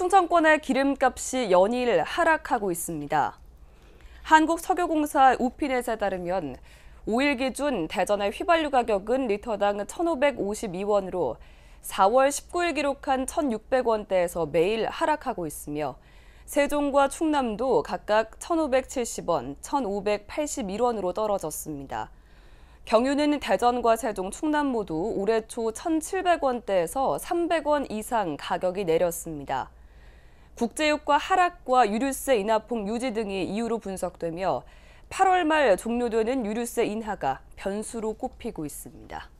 충청권의 기름값이 연일 하락하고 있습니다. 한국석유공사 우피에 따르면 5일 기준 대전의 휘발유 가격은 리터당 1,552원으로 4월 19일 기록한 1,600원대에서 매일 하락하고 있으며 세종과 충남도 각각 1,570원, 1,581원으로 떨어졌습니다. 경유는 대전과 세종, 충남 모두 올해 초 1,700원대에서 300원 이상 가격이 내렸습니다. 국제유가 하락과 유류세 인하폭 유지 등이 이유로 분석되며 8월 말 종료되는 유류세 인하가 변수로 꼽히고 있습니다.